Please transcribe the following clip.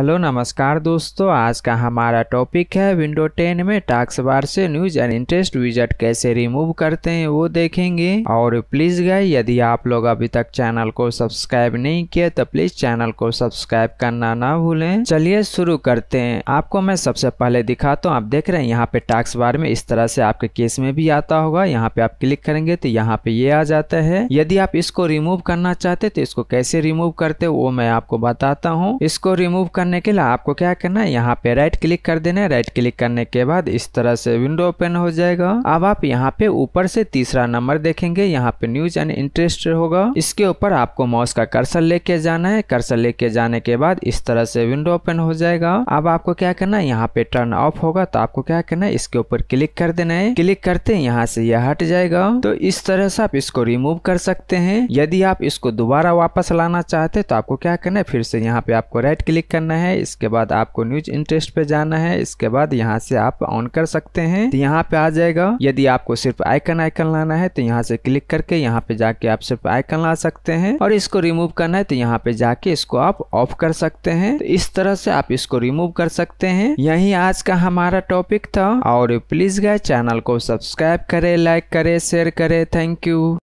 hello नमस्कार दोस्तों आज का हमारा टॉपिक है विंडो 10 में टास्क बार से न्यूज एंड इंटरेस्ट विजट कैसे रिमूव करते हैं वो देखेंगे और प्लीज गए यदि आप लोग अभी तक चैनल को सब्सक्राइब नहीं किया तो प्लीज चैनल को सब्सक्राइब करना ना भूलें चलिए शुरू करते हैं आपको मैं सबसे पहले दिखाता हूँ आप देख रहे हैं यहाँ पे टास्क बार में इस तरह से आपके केस में भी आता होगा यहाँ पे आप क्लिक करेंगे तो यहाँ पे ये आ जाता है यदि आप इसको रिमूव करना चाहते तो इसको कैसे रिमूव करते वो मैं आपको बताता हूँ इसको रिमूव करना करने के लिए आपको क्या करना है यहाँ पे राइट क्लिक कर देना है राइट क्लिक करने के बाद इस तरह से विंडो ओपन हो जाएगा अब आप यहाँ पे ऊपर से तीसरा नंबर देखेंगे यहाँ पे न्यूज एंड इंटरेस्ट होगा इसके ऊपर आपको माउस का कर्सर लेके जाना है कर्सर लेके जाने के बाद इस तरह से विंडो ओपन हो जाएगा अब आपको क्या करना है यहाँ पे टर्न ऑफ होगा तो आपको क्या करना है इसके ऊपर क्लिक कर देना है क्लिक करते हैं यहाँ से यह हट जाएगा तो इस तरह से आप इसको रिमूव कर सकते हैं यदि आप इसको दोबारा वापस लाना चाहते तो आपको क्या करना है फिर से यहाँ पे आपको राइट क्लिक करना करना है इसके बाद आपको न्यूज इंटरेस्ट पे जाना है इसके बाद यहाँ से आप ऑन कर सकते हैं तो यहाँ पे आ जाएगा यदि आपको सिर्फ आइकन आइकन लाना है तो यहाँ से क्लिक करके यहाँ पे जाके आप सिर्फ आइकन ला सकते हैं और इसको रिमूव करना है तो यहाँ पे जाके इसको आप ऑफ कर सकते हैं तो इस तरह से आप इसको रिमूव कर सकते हैं यही आज का हमारा टॉपिक था और प्लीज गए चैनल को सब्सक्राइब करे लाइक करे शेयर करे थैंक यू